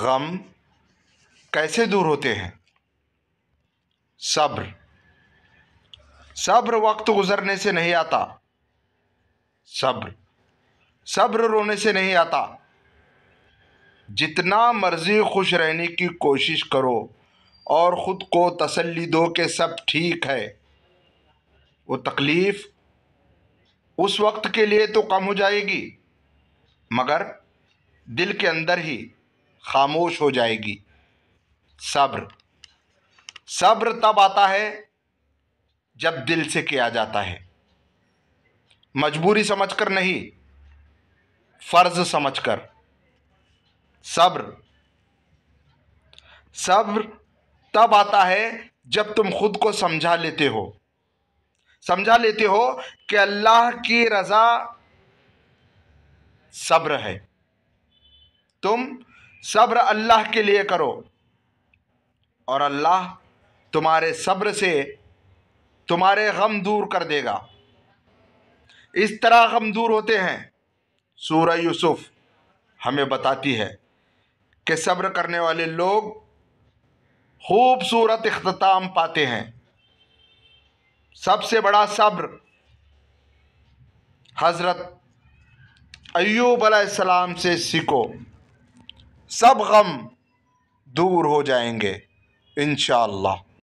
गम कैसे दूर होते हैं सब्र सब्र वक्त गुजरने से नहीं आता सब्र सब्र रोने से नहीं आता जितना मर्ज़ी खुश रहने की कोशिश करो और ख़ुद को तसल्ली दो कि सब ठीक है वो तकलीफ़ उस वक्त के लिए तो कम हो जाएगी मगर दिल के अंदर ही खामोश हो जाएगी सब्र सब्र तब आता है जब दिल से किया जाता है मजबूरी समझकर नहीं फर्ज समझकर सब्र सब्र तब आता है जब तुम खुद को समझा लेते हो समझा लेते हो कि अल्लाह की रज़ा सब्र है तुम सब्र अल्लाह के लिए करो और अल्लाह तुम्हारे सब्र से तुम्हारे गम दूर कर देगा इस तरह गम दूर होते हैं सूरह यूसुफ हमें बताती है कि सब्र करने वाले लोग खूबसूरत अख्ताम पाते हैं सबसे बड़ा सब्र हज़रत अयूब अलैहिस्सलाम से सीखो सब गम दूर हो जाएंगे इन